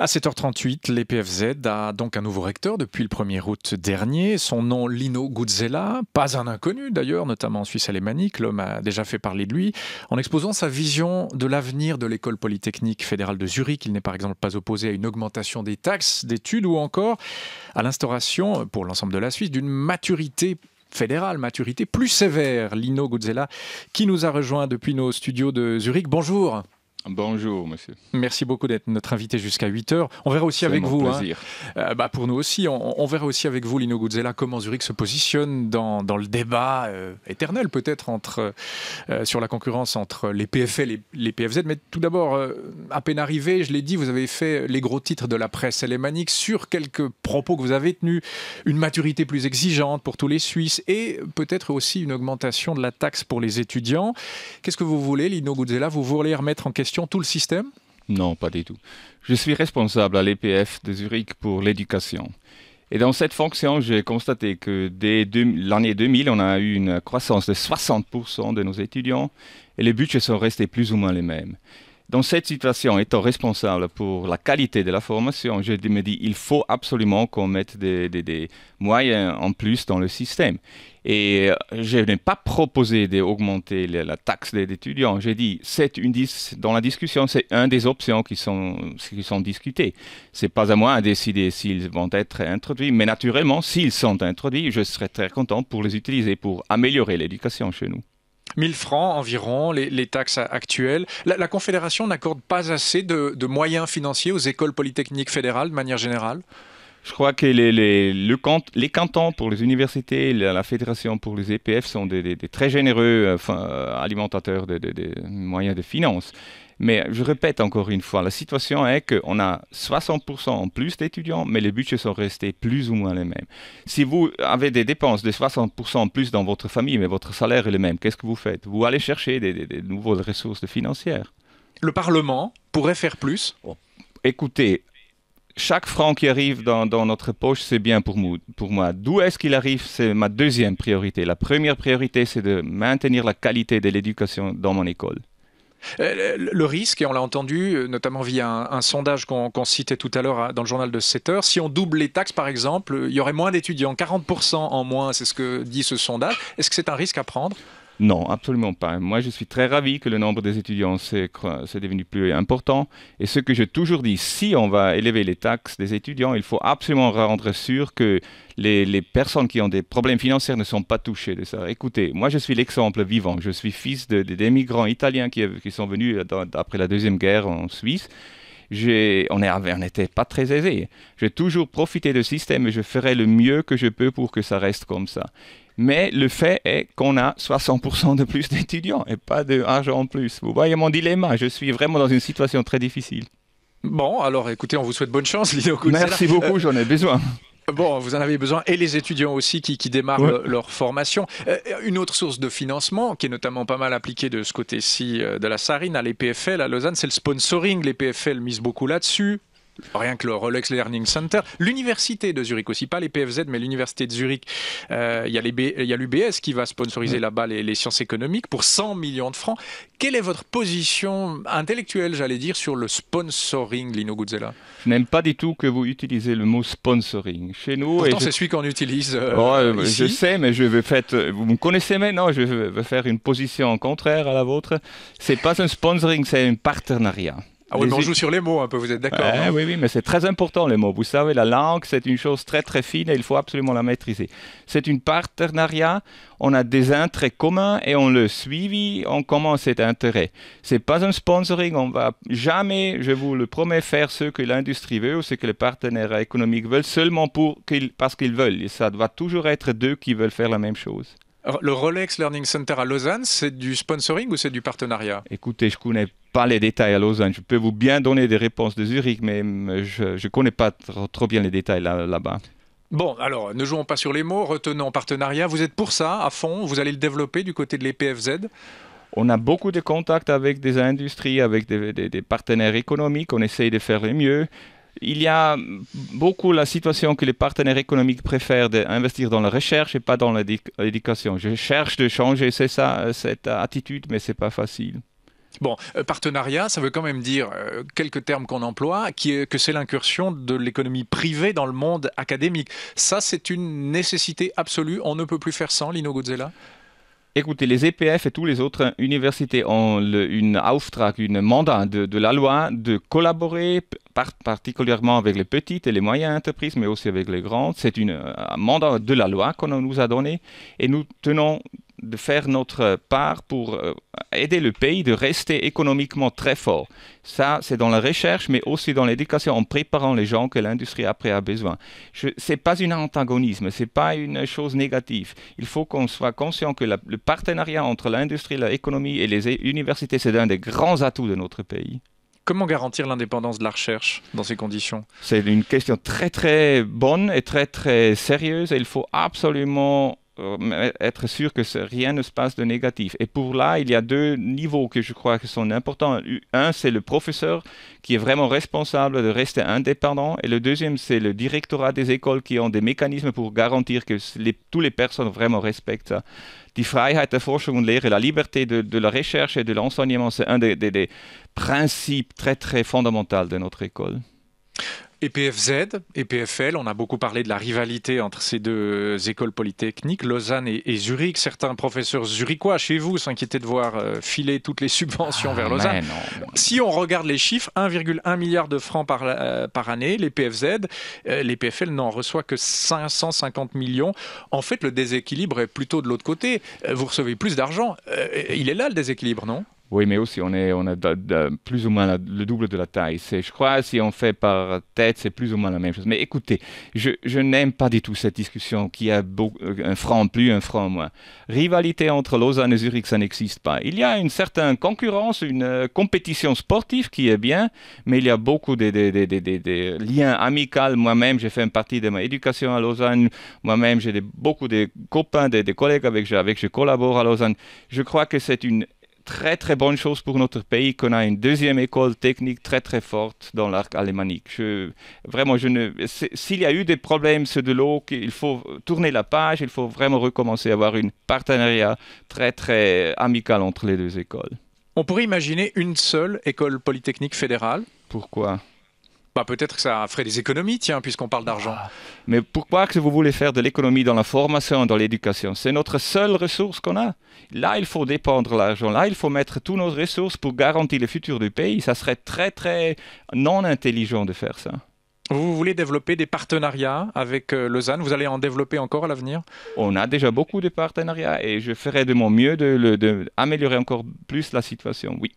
À 7h38, l'EPFZ a donc un nouveau recteur depuis le 1er août dernier. Son nom, Lino Guzzella, pas un inconnu d'ailleurs, notamment en Suisse alémanique. L'homme a déjà fait parler de lui en exposant sa vision de l'avenir de l'école polytechnique fédérale de Zurich. Il n'est par exemple pas opposé à une augmentation des taxes d'études ou encore à l'instauration, pour l'ensemble de la Suisse, d'une maturité fédérale, maturité plus sévère. Lino Guzzella, qui nous a rejoint depuis nos studios de Zurich. Bonjour. Bonjour, monsieur. Merci beaucoup d'être notre invité jusqu'à 8 heures. On verra aussi avec vous. Hein. Euh, bah pour nous aussi, on, verra aussi avec vous, Lino Guzzella, comment Zurich se positionne dans, le débat euh, éternel, peut-être, entre euh, sur la concurrence entre les PFL et les PFZ. Mais tout d'abord, à peine arrivé, je l'ai dit, vous avez fait les gros titres de la presse alémanique sur quelques propos que vous avez tenus, une maturité plus exigeante pour tous les Suisses et peut-être aussi une augmentation de la taxe pour les étudiants. Qu'est-ce que vous voulez, Lino Guzzella Vous voulez remettre en question tout le système Non, pas du tout. Je suis responsable à l'EPF de Zurich pour l'éducation. Et dans cette fonction, j'ai constaté que dès l'année 2000, on a eu une croissance de 60% de nos étudiants et les budgets sont restés plus ou moins les mêmes. Dans cette situation, étant responsable pour la qualité de la formation, je me dis il faut absolument qu'on mette des, moyens en plus dans le système. Et euh, je n'ai pas proposé d'augmenter la, taxe des étudiants. J'ai dit c'est une dans la discussion c'est une des options qui sont qui sont discutées. C'est pas à moi de décider s'ils vont être introduits, mais naturellement s'ils sont introduits, je serai très content pour les utiliser pour améliorer l'éducation chez nous. 1000 francs environ, les, taxes actuelles. La, Confédération n'accorde pas assez de, moyens financiers aux écoles polytechniques fédérales de manière générale je crois que les, les, le cant les cantons pour les universités, la, fédération pour les EPF sont des, très généreux euh, euh, alimentateurs de, moyens de finances. Mais je répète encore une fois, la situation est qu'on a 60% en plus d'étudiants, mais les budgets sont restés plus ou moins les mêmes. Si vous avez des dépenses de 60% en plus dans votre famille, mais votre salaire est le même, qu'est-ce que vous faites Vous allez chercher des, des, nouvelles ressources financières. Le Parlement pourrait faire plus oh, Écoutez, chaque franc qui arrive dans, notre poche, c'est bien pour, pour moi. D'où est-ce qu'il arrive C'est ma deuxième priorité. La première priorité, c'est de maintenir la qualité de l'éducation dans mon école. Euh, le risque, et on l'a entendu, euh, notamment via un, sondage qu'on citait tout à l'heure dans le journal de 7 heures, si on double les taxes, par exemple, euh, il y aurait moins d'étudiants, 40% en moins, c'est ce que dit ce sondage. Est-ce que c'est un risque à prendre non, absolument pas. Moi, je suis très ravi que le nombre des étudiants s'est devenu plus important. Et ce que j'ai toujours dit, si on va élever les taxes des étudiants, il faut absolument rendre sûr que les, personnes qui ont des problèmes financiers ne sont pas touchées de ça. Écoutez, moi, je suis l'exemple vivant. Je suis fils de, des migrants italiens qui, sont venus après la Deuxième Guerre en Suisse. on n'était pas très aisés. J'ai toujours profité du système et je ferai le mieux que je peux pour que ça reste comme ça mais le fait est qu'on a 60% de plus d'étudiants et pas d'argent en plus. Vous voyez mon dilemme, je suis vraiment dans une situation très difficile. Bon, alors écoutez, on vous souhaite bonne chance, Lino Merci beaucoup, j'en ai besoin. Euh, bon, vous en avez besoin, et les étudiants aussi qui, démarrent leur formation. Euh, une autre source de financement, qui est notamment pas mal appliquée de ce côté-ci euh, de la Sarine, à l'EPFL, à Lausanne, c'est le sponsoring. L'EPFL mise beaucoup là-dessus. Rien que le Rolex Learning Center, l'université de Zurich aussi, pas les PFZ, mais l'université de Zurich. Euh, il y a l'UBS qui va sponsoriser là-bas les, sciences économiques pour 100 millions de francs. Quelle est votre position intellectuelle, j'allais dire, sur le sponsoring, Lino Guzzella Je n'aime pas du tout que vous utilisez le mot sponsoring. Chez nous. Pourtant, c'est celui qu'on utilise. Euh, je sais, mais je vais faire. Vous me connaissez maintenant, je vais faire une position contraire à la vôtre. C'est pas un sponsoring, c'est un partenariat. Ah on joue sur les mots un peu, vous êtes d'accord eh Oui, oui, mais c'est très important les mots. Vous savez, la langue, c'est une chose très très fine et il faut absolument la maîtriser. C'est une partenariat, on a des intérêts communs et on le suit, on commence cet intérêt. C'est pas un sponsoring, on va jamais, je vous le promets, faire ce que l'industrie veut ou ce que les partenaires économiques veulent seulement pour qu'ils, parce qu'ils veulent. ça doit toujours être deux qui veulent faire la même chose. Le Rolex Learning Center à Lausanne, c'est du sponsoring ou c'est du partenariat Écoutez, je ne connais pas les détails à Lausanne. Je peux vous bien donner des réponses de Zurich, mais je ne connais pas trop, bien les détails là-bas. Bon, alors, ne jouons pas sur les mots, retenons partenariat. Vous êtes pour ça, à fond, vous allez le développer du côté de l'EPFZ on a beaucoup de contacts avec des industries, avec des, des partenaires économiques, on essaye de faire le mieux il y a beaucoup la situation que les partenaires économiques préfèrent investir dans la recherche et pas dans l'éducation. Je cherche de changer, c'est ça, euh, cette attitude, mais c'est pas facile. Bon, euh, partenariat, ça veut quand même dire euh, quelques termes qu'on emploie, qui que c'est l'incursion de l'économie privée dans le monde académique. Ça, c'est une nécessité absolue. On ne peut plus faire sans, Lino Godzilla Écoutez, les EPF et toutes les autres universités ont une auftrag, une mandat de, de, la loi de collaborer particulièrement avec les petites et les moyennes entreprises, mais aussi avec les grandes. C'est euh, un mandat de la loi qu'on nous a donné et nous tenons de faire notre part pour euh, aider le pays de rester économiquement très fort. Ça, c'est dans la recherche, mais aussi dans l'éducation, en préparant les gens que l'industrie après a besoin. Ce n'est pas un antagonisme, ce n'est pas une chose négative. Il faut qu'on soit conscient que le partenariat entre l'industrie, l'économie et les universités, c'est un des grands atouts de notre pays. Comment garantir l'indépendance de la recherche dans ces conditions C'est une question très très bonne et très très sérieuse. et Il faut absolument euh, être sûr que rien ne se passe de négatif. Et pour là, il y a deux niveaux que je crois que sont importants. Un, c'est le professeur qui est vraiment responsable de rester indépendant. Et le deuxième, c'est le directorat des écoles qui ont des mécanismes pour garantir que tous toutes les personnes vraiment respectent ça. la liberté de, la recherche et de l'enseignement, c'est un des, principes très très fondamentaux de notre école et PFL, on a beaucoup parlé de la rivalité entre ces deux écoles polytechniques, Lausanne et, Zurich. Certains professeurs zurichois chez vous s'inquiétaient de voir euh, filer toutes les subventions ah, vers Lausanne. Si on regarde les chiffres, 1,1 milliard de francs par, euh, année, les PFZ, euh, les PFL n'en reçoit que 550 millions. En fait, le déséquilibre est plutôt de l'autre côté. Vous recevez plus d'argent. il est là le déséquilibre, non oui, mais aussi, on, est, on a plus ou moins le double de la taille. C'est, je crois, si on fait par tête, c'est plus ou moins la même chose. Mais écoutez, je, je n'aime pas du tout cette discussion qui a euh, un franc plus, un franc moins. Rivalité entre Lausanne et Zurich, ça n'existe pas. Il y a une certaine concurrence, une euh, compétition sportive qui est bien, mais il y a beaucoup de, des liens amicaux. Moi-même, j'ai fait une partie de ma éducation à Lausanne. Moi-même, j'ai beaucoup de copains, des collègues avec, avec je collabore à Lausanne. Je crois que c'est une très très bonne chose pour notre pays qu'on a une deuxième école technique très très forte dans l'arc alémanique. vraiment, je ne, s'il y a eu des problèmes, c'est de l'eau qu'il faut tourner la page, il faut vraiment recommencer à avoir une partenariat très très amical entre les deux écoles. On pourrait imaginer une seule école polytechnique fédérale. Pourquoi bah peut-être que ça ferait des économies, tiens, puisqu'on parle d'argent. Ah. Mais pourquoi que vous voulez faire de l'économie dans la formation, dans l'éducation C'est notre seule ressource qu'on a. Là, il faut dépendre l'argent. Là, il faut mettre toutes nos ressources pour garantir le futur du pays. Ça serait très, très non intelligent de faire ça. Vous voulez développer des partenariats avec euh, Lausanne Vous allez en développer encore à l'avenir On a déjà beaucoup de partenariats et je ferai de mon mieux d'améliorer de encore plus la situation, oui.